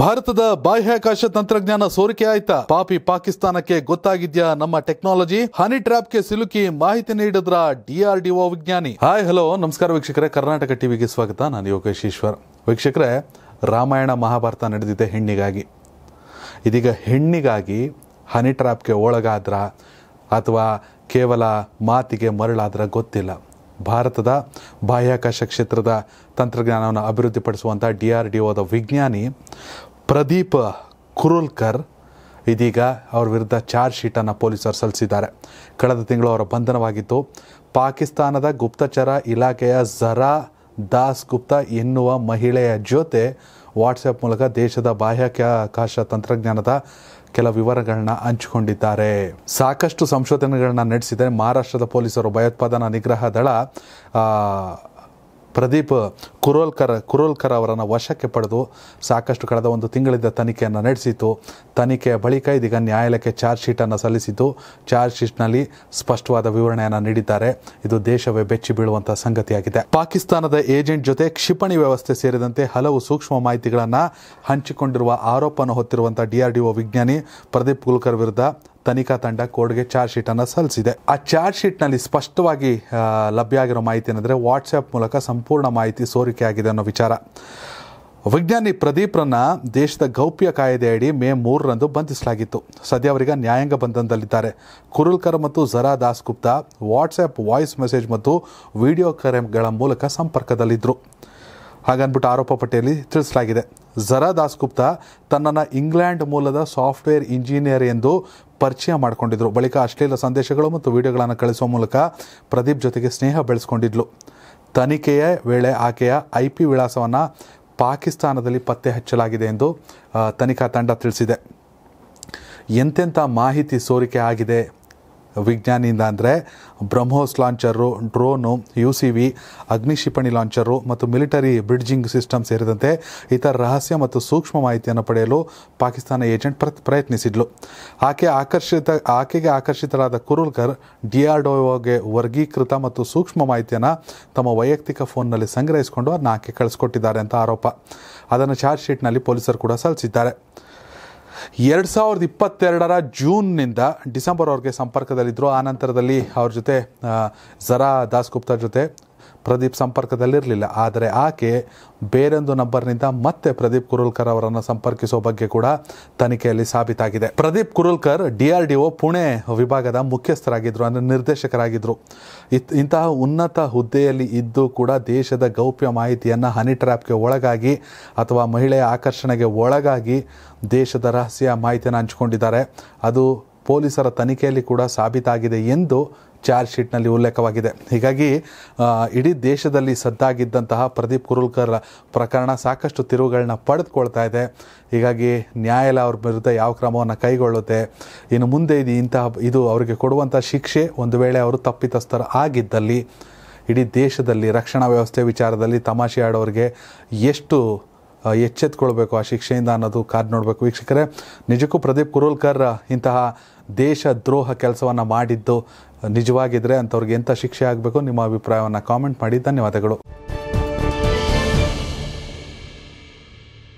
ಭಾರತದ ಬಾಹ್ಯಾಕಾಶ ತಂತ್ರಜ್ಞಾನ ಸೋರಿಕೆ ಆಯ್ತಾ ಪಾಪಿ ಪಾಕಿಸ್ತಾನಕ್ಕೆ ಗೊತ್ತಾಗಿದ್ಯಾ ನಮ್ಮ ಟೆಕ್ನಾಲಜಿ ಹನಿ ಟ್ರಾಪ್ ಗೆ ಸಿಲುಕಿ ಮಾಹಿತಿ ನೀಡಿದ್ರ ಡಿಆರ್ಡಿಒ ವಿಜ್ಞಾನಿ ಹಾಯ್ ಹಲೋ ನಮಸ್ಕಾರ ವೀಕ್ಷಕರೇ ಕರ್ನಾಟಕ ಟಿವಿಗೆ ಸ್ವಾಗತ ನಾನು ಯೋಗೇಶ್ ಈಶ್ವರ್ ವೀಕ್ಷಕರೇ ರಾಮಾಯಣ ಮಹಾಭಾರತ ನಡೆದಿದೆ ಹೆಣ್ಣಿಗಾಗಿ ಇದೀಗ ಹೆಣ್ಣಿಗಾಗಿ ಹನಿ ಗೆ ಒಳಗಾದ್ರ ಅಥವಾ ಕೇವಲ ಮಾತಿಗೆ ಮರಳಾದ್ರ ಗೊತ್ತಿಲ್ಲ ಭಾರತದ ಬಾಹ್ಯಾಕಾಶ ಕ್ಷೇತ್ರದ ತಂತ್ರಜ್ಞಾನವನ್ನು ಅಭಿವೃದ್ಧಿಪಡಿಸುವಂಥ ಡಿ ಆರ್ ಡಿ ಒದ ವಿಜ್ಞಾನಿ ಪ್ರದೀಪ್ ಕುರುಲ್ಕರ್ ಇದೀಗ ಅವರ ವಿರುದ್ಧ ಚಾರ್ಜ್ ಶೀಟನ್ನು ಪೊಲೀಸರು ಸಲ್ಲಿಸಿದ್ದಾರೆ ಕಳೆದ ತಿಂಗಳು ಅವರ ಬಂಧನವಾಗಿತ್ತು ಪಾಕಿಸ್ತಾನದ ಗುಪ್ತಚರ ಇಲಾಖೆಯ ಜರಾ ದಾಸ್ ಗುಪ್ತಾ ಎನ್ನುವ ಮಹಿಳೆಯ ಜೊತೆ ವಾಟ್ಸಪ್ ಮೂಲಕ ದೇಶದ ಬಾಹ್ಯಾಕಾಶ ತಂತ್ರಜ್ಞಾನದ ಕೆಲ ವಿವರಗಳನ್ನ ಹಂಚಿಕೊಂಡಿದ್ದಾರೆ ಸಾಕಷ್ಟು ಸಂಶೋಧನೆಗಳನ್ನ ನಡೆಸಿದರೆ ಮಹಾರಾಷ್ಟ್ರದ ಪೊಲೀಸರು ಭಯೋತ್ಪಾದನಾ ನಿಗ್ರಹ ದಳ ಪ್ರದೀಪ್ ಕುರೋಲ್ಕರ್ ಕುರೋಲ್ಕರ್ ಅವರನ್ನು ವಶಕ್ಕೆ ಪಡೆದು ಸಾಕಷ್ಟು ಕಳೆದ ಒಂದು ತಿಂಗಳಿಂದ ತನಿಖೆಯನ್ನು ನಡೆಸಿತು ತನಿಖೆಯ ಬಳಿಕ ಇದೀಗ ನ್ಯಾಯಾಲಯಕ್ಕೆ ಚಾರ್ಜ್ ಶೀಟನ್ನು ಸಲ್ಲಿಸಿತು ಚಾರ್ಜ್ ಶೀಟ್ನಲ್ಲಿ ಸ್ಪಷ್ಟವಾದ ವಿವರಣೆಯನ್ನು ನೀಡಿದ್ದಾರೆ ಇದು ದೇಶವೇ ಬೆಚ್ಚಿ ಬೀಳುವಂತಹ ಸಂಗತಿಯಾಗಿದೆ ಪಾಕಿಸ್ತಾನದ ಏಜೆಂಟ್ ಜೊತೆ ಕ್ಷಿಪಣಿ ವ್ಯವಸ್ಥೆ ಸೇರಿದಂತೆ ಹಲವು ಸೂಕ್ಷ್ಮ ಮಾಹಿತಿಗಳನ್ನು ಹಂಚಿಕೊಂಡಿರುವ ಆರೋಪವನ್ನು ಹೊತ್ತಿರುವಂತಹ ಡಿಆರ್ಡಿಒ ವಿಜ್ಞಾನಿ ಪ್ರದೀಪ್ ಗುಲ್ಕರ್ ವಿರುದ್ಧ ತನಿಖಾ ತಂಡ ಕೋರ್ಟ್ಗೆ ಚಾರ್ಜ್ ಶೀಟನ್ನು ಸಲ್ಲಿಸಿದೆ ಆ ಚಾರ್ಜ್ ಶೀಟ್ನಲ್ಲಿ ಸ್ಪಷ್ಟವಾಗಿ ಲಭ್ಯ ಆಗಿರೋ ಮಾಹಿತಿ ಏನಂದ್ರೆ ವಾಟ್ಸ್ಆ್ಯಪ್ ಮೂಲಕ ಸಂಪೂರ್ಣ ಮಾಹಿತಿ ಸೋರಿ ಆಗಿದೆ ಅನ್ನೋ ವಿಚಾರ ವಿಜ್ಞಾನಿ ಪ್ರದೀಪ್ರನ್ನ ದೇಶದ ಗೌಪ್ಯ ಕಾಯ್ದೆಯಡಿ ಮೇ ಮೂರರಂದು ಬಂಧಿಸಲಾಗಿತ್ತು ಸದ್ಯ ಅವರಿಗೆ ನ್ಯಾಯಾಂಗ ಬಂಧನದಲ್ಲಿದ್ದಾರೆ ಕುರುಲ್ಕರ್ ಮತ್ತು Zara Das Gupta WhatsApp voice message ಮತ್ತು ವಿಡಿಯೋ ಕರೆಗಳ ಮೂಲಕ ಸಂಪರ್ಕದಲ್ಲಿದ್ದರು ಹಾಗನ್ಬಿಟ್ಟು ಆರೋಪ ಪಟ್ಟಿಯಲ್ಲಿ ತಿಳಿಸಲಾಗಿದೆ ಜರಾ ದಾಸ್ ಗುಪ್ತಾ ತನ್ನನ್ನು ಇಂಗ್ಲೆಂಡ್ ಮೂಲದ ಸಾಫ್ಟ್ವೇರ್ ಇಂಜಿನಿಯರ್ ಎಂದು ಪರಿಚಯ ಮಾಡಿಕೊಂಡಿದ್ದರು ಬಳಿಕ ಅಶ್ಲೀಲ ಸಂದೇಶಗಳು ಮತ್ತು ವಿಡಿಯೋಗಳನ್ನು ಕಳಿಸುವ ಮೂಲಕ ಪ್ರದೀಪ್ ಜೊತೆಗೆ ಸ್ನೇಹ ಬೆಳೆಸ್ಕೊಂಡಿದ್ಲು ತನಿಖೆಯ ವೇಳೆ ಆಕೆಯ ಐ ಪಿ ವಿಳಾಸವನ್ನು ಪಾಕಿಸ್ತಾನದಲ್ಲಿ ಪತ್ತೆ ಹಚ್ಚಲಾಗಿದೆ ಎಂದು ತನಿಖಾ ತಂಡ ತಿಳಿಸಿದೆ ಎಂತೆಂಥ ಮಾಹಿತಿ ಸೋರಿಕೆ ಆಗಿದೆ ವಿಜ್ಞಾನಿಯಿಂದ ಅಂದರೆ BrahMos launcher drone U C V ಅಗ್ನಿಕ್ಷಿಪಣಿ ಲಾಂಚರು ಮತ್ತು ಮಿಲಿಟರಿ ಬ್ರಿಡ್ಜಿಂಗ್ ಸಿಸ್ಟಮ್ ಸೇರಿದಂತೆ ಇತರ ರಹಸ್ಯ ಮತ್ತು ಸೂಕ್ಷ್ಮ ಮಾಹಿತಿಯನ್ನು ಪಡೆಯಲು ಪಾಕಿಸ್ತಾನ ಏಜೆಂಟ್ ಪ್ರ ಪ್ರಯತ್ನಿಸಿದ್ಲು ಆಕೆ ಆಕರ್ಷಿತ ಆಕೆಗೆ ಆಕರ್ಷಿತರಾದ ಕುರುಲ್ಕರ್ ಡಿ ಆರ್ ವರ್ಗೀಕೃತ ಮತ್ತು ಸೂಕ್ಷ್ಮ ಮಾಹಿತಿಯನ್ನು ತಮ್ಮ ವೈಯಕ್ತಿಕ ಫೋನ್ನಲ್ಲಿ ಸಂಗ್ರಹಿಸಿಕೊಂಡು ಅದನ್ನ ಆಕೆ ಕಳಿಸ್ಕೊಟ್ಟಿದ್ದಾರೆ ಅಂತ ಆರೋಪ ಅದನ್ನು ಚಾರ್ಜ್ ಶೀಟ್ನಲ್ಲಿ ಪೊಲೀಸರು ಕೂಡ ಸಲ್ಲಿಸಿದ್ದಾರೆ ಎರಡು ಸಾವಿರದ ಇಪ್ಪತ್ತೆರಡರ ಜೂನ್ನಿಂದ ಡಿಸೆಂಬರ್ ಅವ್ರಿಗೆ ಸಂಪರ್ಕದಲ್ಲಿದ್ದರು ಆ ನಂತರದಲ್ಲಿ ಅವ್ರ ಜೊತೆ ಜರಾ ದಾಸ್ಗುಪ್ತಾ ಜೊತೆ ಪ್ರದೀಪ್ ಸಂಪರ್ಕದಲ್ಲಿರಲಿಲ್ಲ ಆದರೆ ಆಕೆ ಬೇರೊಂದು ನಂಬರ್ನಿಂದ ಮತ್ತೆ ಪ್ರದೀಪ್ ಕುರುಲ್ಕರ್ ಅವರನ್ನು ಸಂಪರ್ಕಿಸುವ ಬಗ್ಗೆ ಕೂಡ ತನಿಖೆಯಲ್ಲಿ ಸಾಬೀತಾಗಿದೆ Pradeep Kurulkar D R D O Pune ವಿಭಾಗದ ಮುಖ್ಯಸ್ಥರಾಗಿದ್ದರು ಅಂದರೆ ನಿರ್ದೇಶಕರಾಗಿದ್ದರು ಇತ್ ಇಂತಹ ಉನ್ನತ ಹುದ್ದೆಯಲ್ಲಿ ಇದ್ದು ಕೂಡ ದೇಶದ ಗೌಪ್ಯ ಮಾಹಿತಿಯನ್ನು ಹನಿ ಟ್ರ್ಯಾಪ್ಗೆ ಒಳಗಾಗಿ ಅಥವಾ ಮಹಿಳೆಯ ಆಕರ್ಷಣೆಗೆ ಒಳಗಾಗಿ ದೇಶದ ರಹಸ್ಯ ಮಾಹಿತಿಯನ್ನು ಹಂಚಿಕೊಂಡಿದ್ದಾರೆ ಅದು ಪೊಲೀಸರ ತನಿಖೆಯಲ್ಲಿ ಕೂಡ ಸಾಬೀತಾಗಿದೆ ಎಂದು ಚಾರ್ಜ್ ಶೀಟ್ನಲ್ಲಿ ಉಲ್ಲೇಖವಾಗಿದೆ ಹೀಗಾಗಿ ಇಡೀ ದೇಶದಲ್ಲಿ ಸದ್ದಾಗಿದ್ದಂತಹ ಪ್ರದೀಪ್ ಕುರುಲ್ಕರ್ ಪ್ರಕರಣ ಸಾಕಷ್ಟು ತಿರುವುಗಳನ್ನ ಪಡೆದುಕೊಳ್ತಾ ಇದೆ ಹೀಗಾಗಿ ನ್ಯಾಯಾಲಯ ಅವ್ರ ವಿರುದ್ಧ ಯಾವ ಕ್ರಮವನ್ನು ಕೈಗೊಳ್ಳುತ್ತೆ ಇನ್ನು ಮುಂದೆ ಇದು ಇಂತಹ ಇದು ಅವರಿಗೆ ಕೊಡುವಂಥ ಶಿಕ್ಷೆ ಒಂದು ವೇಳೆ ಅವರು ತಪ್ಪಿತಸ್ಥರು ಆಗಿದ್ದಲ್ಲಿ ಇಡೀ ದೇಶದಲ್ಲಿ ರಕ್ಷಣಾ ವ್ಯವಸ್ಥೆ ವಿಚಾರದಲ್ಲಿ ತಮಾಷೆ ಆಡೋರಿಗೆ ಎಷ್ಟು ಎಚ್ಚೆತ್ಕೊಳ್ಬೇಕು ಆ ಶಿಕ್ಷೆಯಿಂದ ಅನ್ನೋದು ಕಾದು ನೋಡಬೇಕು ವೀಕ್ಷಕರೇ ನಿಜಕ್ಕೂ ಪ್ರದೀಪ್ ಕುರುಲ್ಕರ್ ಇಂತಹ ದೇಶ ದ್ರೋಹ ಕೆಲಸವನ್ನು ಮಾಡಿದ್ದು ನಿಜವಾಗಿದ್ದರೆ ಅಂಥವ್ರಿಗೆ ಎಂಥ ಶಿಕ್ಷೆ ಆಗಬೇಕು ನಿಮ್ಮ ಅಭಿಪ್ರಾಯವನ್ನು ಕಾಮೆಂಟ್ ಮಾಡಿ ಧನ್ಯವಾದಗಳು